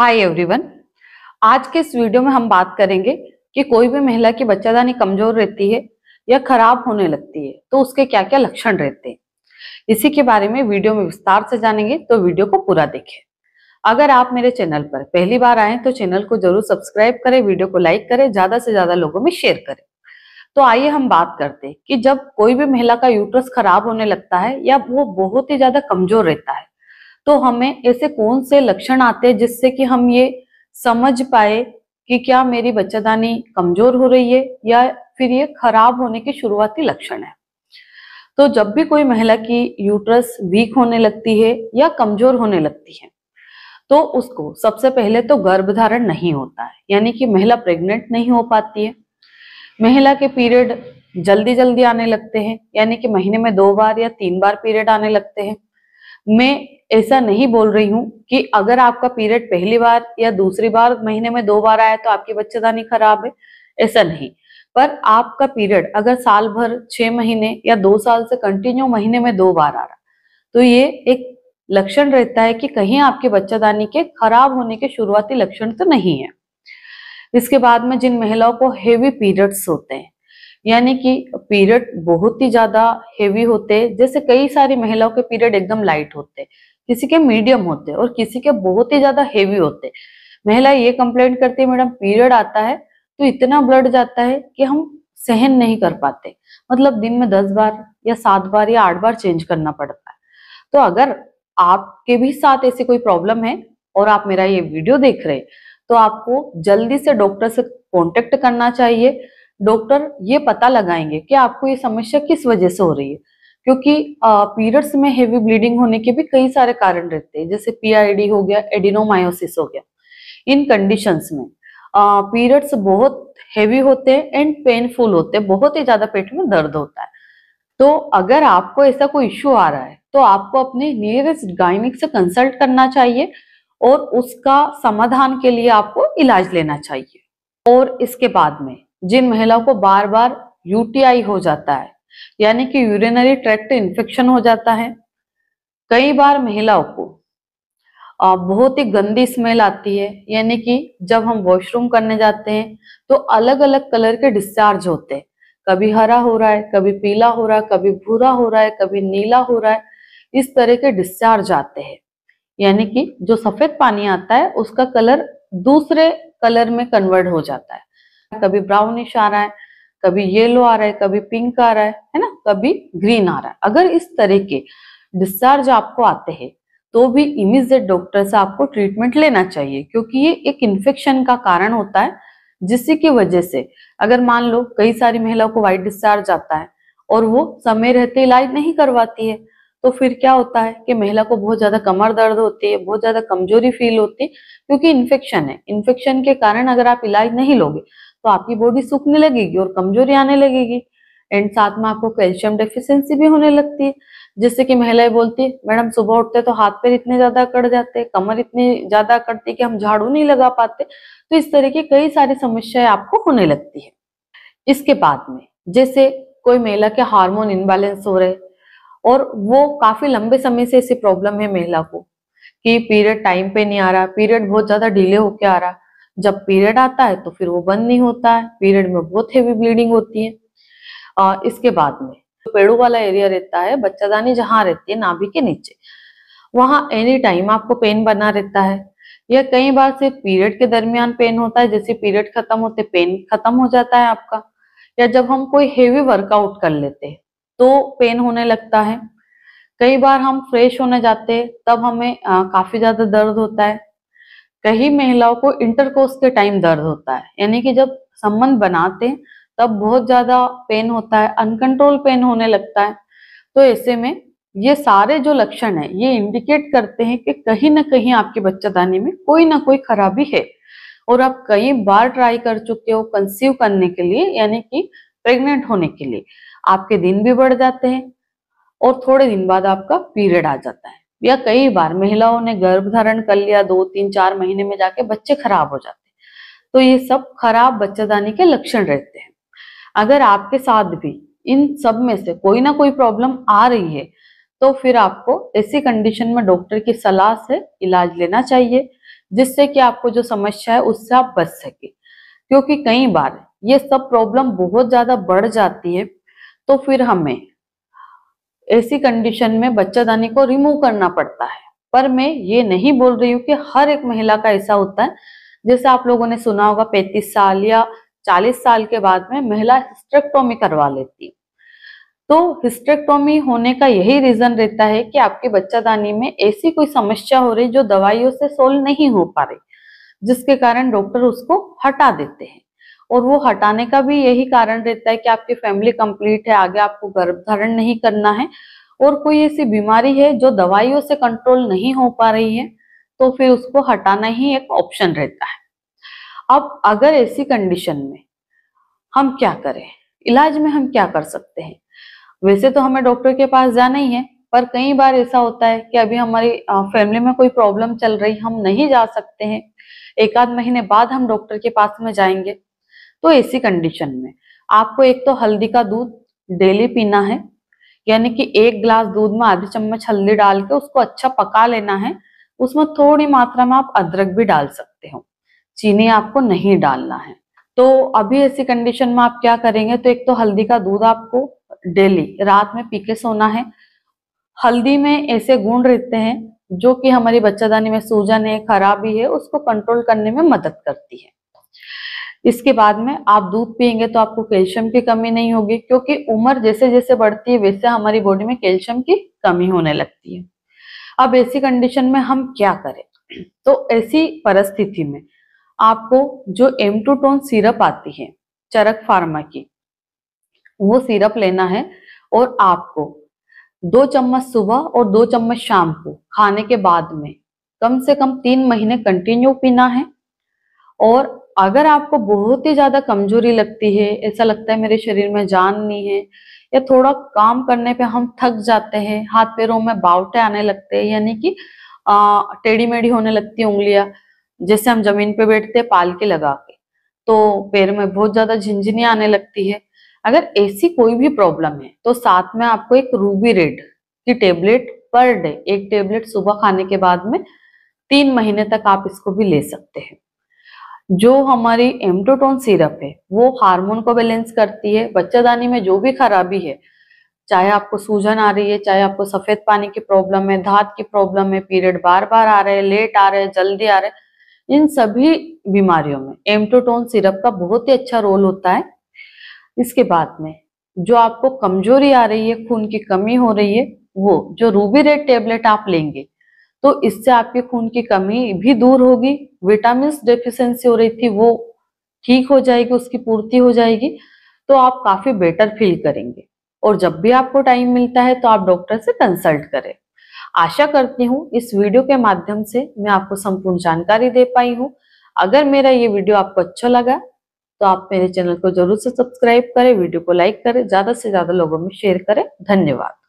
hi everyone आज के इस वीडियो में हम बात करेंगे कि कोई भी महिला की बच्चादानी कमजोर रहती है या खराब होने लगती है तो उसके क्या क्या लक्षण रहते हैं इसी के बारे में वीडियो में विस्तार से जानेंगे तो वीडियो को पूरा देखें अगर आप मेरे चैनल पर पहली बार आए तो चैनल को जरूर सब्सक्राइब करें वीडियो को लाइक करें ज्यादा से ज्यादा लोगों में शेयर करें तो आइए हम बात करते हैं कि जब कोई भी महिला का यूट्रस खराब होने लगता है या वो बहुत ही ज्यादा कमजोर रहता है तो हमें ऐसे कौन से लक्षण आते हैं जिससे कि हम ये समझ पाए कि क्या मेरी बच्चादानी कमजोर हो रही है या फिर ये खराब होने के शुरुआती लक्षण है तो जब भी कोई महिला की यूट्रस वीक होने लगती है या कमजोर होने लगती है तो उसको सबसे पहले तो गर्भधारण नहीं होता है यानी कि महिला प्रेग्नेंट नहीं हो पाती है महिला के पीरियड जल्दी जल्दी आने लगते हैं यानी कि महीने में दो बार या तीन बार पीरियड आने लगते हैं मैं ऐसा नहीं बोल रही हूँ कि अगर आपका पीरियड पहली बार या दूसरी बार महीने में दो बार आया तो आपकी बच्चेदानी खराब है ऐसा नहीं पर आपका पीरियड अगर साल भर छह महीने या दो साल से कंटिन्यू महीने में दो बार आ रहा तो ये एक लक्षण रहता है कि कहीं आपके बच्चादानी के खराब होने के शुरुआती लक्षण तो नहीं है इसके बाद में जिन महिलाओं को हेवी पीरियड्स होते हैं यानी कि पीरियड बहुत ही ज्यादा हेवी होते जैसे कई सारी महिलाओं के पीरियड एकदम लाइट होते किसी के मीडियम होते और किसी के बहुत ही ज्यादा हेवी होते महिला ये कंप्लेंट करती है मैडम पीरियड आता है तो इतना ब्लड जाता है कि हम सहन नहीं कर पाते मतलब दिन में दस बार या सात बार या आठ बार चेंज करना पड़ता है तो अगर आपके भी साथ ऐसी कोई प्रॉब्लम है और आप मेरा ये वीडियो देख रहे तो आपको जल्दी से डॉक्टर से कॉन्टेक्ट करना चाहिए डॉक्टर ये पता लगाएंगे कि आपको ये समस्या किस वजह से हो रही है क्योंकि पीरियड्स में हेवी ब्लीडिंग होने के भी कई सारे कारण रहते हैं जैसे पीआईडी हो गया एडिनोमायोसिस हो गया इन कंडीशंस में पीरियड्स बहुत हेवी होते हैं एंड पेनफुल होते हैं बहुत ही ज्यादा पेट में दर्द होता है तो अगर आपको ऐसा कोई इश्यू आ रहा है तो आपको अपने नियरेस्ट गायनिक से कंसल्ट करना चाहिए और उसका समाधान के लिए आपको इलाज लेना चाहिए और इसके बाद में जिन महिलाओं को बार बार यूटीआई हो जाता है यानी कि यूरिनरी ट्रैक्ट इन्फेक्शन हो जाता है कई बार महिलाओं को बहुत ही गंदी स्मेल आती है यानी कि जब हम वॉशरूम करने जाते हैं तो अलग अलग कलर के डिस्चार्ज होते हैं कभी हरा हो रहा है कभी पीला हो रहा है कभी भूरा हो रहा है कभी नीला हो रहा है इस तरह के डिस्चार्ज आते हैं यानी कि जो सफेद पानी आता है उसका कलर दूसरे कलर में कन्वर्ट हो जाता है कभी ब्राउनिश आ रहा है कभी येलो आ रहा है कभी पिंक आ रहा है है ना कभी ग्रीन आ रहा है अगर इस तरह के डिस्चार्ज आपको आते हैं तो भी इमीजिएट डॉक्टर से आपको ट्रीटमेंट लेना चाहिए क्योंकि ये एक इन्फेक्शन का कारण होता है की वजह से अगर मान लो कई सारी महिलाओं को व्हाइट डिस्चार्ज आता है और वो समय रहते इलाज नहीं करवाती है तो फिर क्या होता है कि महिला को बहुत ज्यादा कमर दर्द होती है बहुत ज्यादा कमजोरी फील होती है क्योंकि इन्फेक्शन है इन्फेक्शन के कारण अगर आप इलाज नहीं लोगे तो आपकी बॉडी सूखने लगेगी और कमजोरी आने लगेगी एंड साथ में आपको कैल्शियम डेफिशिएंसी भी होने लगती है जिससे कि महिलाएं बोलती है मैडम सुबह उठते तो हाथ पैर इतने ज्यादा कट जाते कमर इतनी ज्यादा कटती कि हम झाड़ू नहीं लगा पाते तो इस तरह की कई सारी समस्याएं आपको होने लगती है इसके बाद में जैसे कोई महिला के हार्मोन इनबैलेंस हो रहे और वो काफी लंबे समय से ऐसी प्रॉब्लम है महिला को कि पीरियड टाइम पे नहीं आ रहा पीरियड बहुत ज्यादा डिले होके आ रहा जब पीरियड आता है तो फिर वो बंद नहीं होता है पीरियड में बहुत हेवी ब्लीडिंग होती है और इसके बाद में पेड़ों वाला एरिया रहता है बच्चादानी जहाँ रहती है नाभि के नीचे वहां एनी टाइम आपको पेन बना रहता है या कई बार से पीरियड के दरमियान पेन होता है जैसे पीरियड खत्म होते पेन खत्म हो जाता है आपका या जब हम कोई हेवी वर्कआउट कर लेते हैं तो पेन होने लगता है कई बार हम फ्रेश होने जाते तब हमें आ, काफी ज्यादा दर्द होता है कई महिलाओं को इंटरकोर्स के टाइम दर्द होता है यानी कि जब संबंध बनाते हैं तब बहुत ज्यादा पेन होता है अनकंट्रोल पेन होने लगता है तो ऐसे में ये सारे जो लक्षण है ये इंडिकेट करते हैं कि कहीं ना कहीं आपके बच्चादानी में कोई ना कोई खराबी है और आप कई बार ट्राई कर चुके हो कंसीव करने के लिए यानी कि प्रेग्नेंट होने के लिए आपके दिन भी बढ़ जाते हैं और थोड़े दिन बाद आपका पीरियड आ जाता है या कई बार महिलाओं ने गर्भ धारण कर लिया दो तीन चार महीने में जाके बच्चे खराब हो जाते हैं तो ये सब खराब बच्चेदानी के लक्षण रहते हैं अगर आपके साथ भी इन सब में से कोई ना कोई प्रॉब्लम आ रही है तो फिर आपको ऐसी कंडीशन में डॉक्टर की सलाह से इलाज लेना चाहिए जिससे कि आपको जो समस्या है उससे आप बच सके क्योंकि कई बार ये सब प्रॉब्लम बहुत ज्यादा बढ़ जाती है तो फिर हमें ऐसी कंडीशन में बच्चादानी को रिमूव करना पड़ता है पर मैं ये नहीं बोल रही हूँ कि हर एक महिला का ऐसा होता है जैसे आप लोगों ने सुना होगा पैंतीस साल या चालीस साल के बाद में महिला हिस्ट्रेक्टोमी करवा लेती है तो हिस्ट्रेक्टोमी होने का यही रीजन रहता है कि आपके बच्चादानी में ऐसी कोई समस्या हो रही जो दवाइयों से सोल्व नहीं हो पा रही जिसके कारण डॉक्टर उसको हटा देते हैं और वो हटाने का भी यही कारण रहता है कि आपकी फैमिली कंप्लीट है आगे आपको गर्भधारण नहीं करना है और कोई ऐसी बीमारी है जो दवाइयों से कंट्रोल नहीं हो पा रही है तो फिर उसको हटाना ही एक ऑप्शन रहता है अब अगर ऐसी कंडीशन में हम क्या करें इलाज में हम क्या कर सकते हैं वैसे तो हमें डॉक्टर के पास जाना ही है पर कई बार ऐसा होता है कि अभी हमारी फैमिली में कोई प्रॉब्लम चल रही हम नहीं जा सकते हैं एक आध महीने बाद हम डॉक्टर के पास में जाएंगे तो ऐसी कंडीशन में आपको एक तो हल्दी का दूध डेली पीना है यानी कि एक ग्लास दूध में आधी चम्मच हल्दी डाल के उसको अच्छा पका लेना है उसमें थोड़ी मात्रा में आप अदरक भी डाल सकते हो चीनी आपको नहीं डालना है तो अभी ऐसी कंडीशन में आप क्या करेंगे तो एक तो हल्दी का दूध आपको डेली रात में पी के सोना है हल्दी में ऐसे गुण रहते हैं जो कि हमारी बच्चादानी में सूजन है खराबी है उसको कंट्रोल करने में मदद करती है इसके बाद में आप दूध पियेंगे तो आपको कैल्शियम की कमी नहीं होगी क्योंकि उम्र जैसे जैसे बढ़ती है वैसे हमारी बॉडी में कैल्शियम की कमी होने लगती है अब ऐसी कंडीशन में हम क्या करें तो ऐसी परिस्थिति में आपको जो एम टू टोन सिरप आती है चरक फार्मा की वो सिरप लेना है और आपको दो चम्मच सुबह और दो चम्मच शाम को खाने के बाद में कम से कम तीन महीने कंटिन्यू पीना है और अगर आपको बहुत ही ज्यादा कमजोरी लगती है ऐसा लगता है मेरे शरीर में जान नहीं है या थोड़ा काम करने पे हम थक जाते हैं हाथ पैरों में बावटे आने लगते हैं यानी कि टेढ़ी मेढ़ी होने लगती है उंगलियां जैसे हम जमीन पे बैठते पालके लगा के तो पैर में बहुत ज्यादा झिझनी आने लगती है अगर ऐसी कोई भी प्रॉब्लम है तो साथ में आपको एक रूबी रेड की टेबलेट पर डे एक टेबलेट सुबह खाने के बाद में तीन महीने तक आप इसको भी ले सकते हैं जो हमारी एम्टोटोन सिरप है वो हार्मोन को बैलेंस करती है बच्चादानी में जो भी खराबी है चाहे आपको सूजन आ रही है चाहे आपको सफेद पानी की प्रॉब्लम है धात की प्रॉब्लम है पीरियड बार बार आ रहे हैं लेट आ रहे हैं जल्दी आ रहे हैं इन सभी बीमारियों में एम्टोटोन सिरप का बहुत ही अच्छा रोल होता है इसके बाद में जो आपको कमजोरी आ रही है खून की कमी हो रही है वो जो रूबी रेड टेबलेट आप लेंगे तो इससे आपके खून की कमी भी दूर होगी विटामिन डेफिशिएंसी हो रही थी वो ठीक हो जाएगी उसकी पूर्ति हो जाएगी तो आप काफी बेटर फील करेंगे और जब भी आपको टाइम मिलता है तो आप डॉक्टर से कंसल्ट करें आशा करती हूँ इस वीडियो के माध्यम से मैं आपको संपूर्ण जानकारी दे पाई हूँ अगर मेरा ये वीडियो आपको अच्छा लगा तो आप मेरे चैनल को जरूर से सब्सक्राइब करें वीडियो को लाइक करें ज्यादा से ज्यादा लोगों में शेयर करें धन्यवाद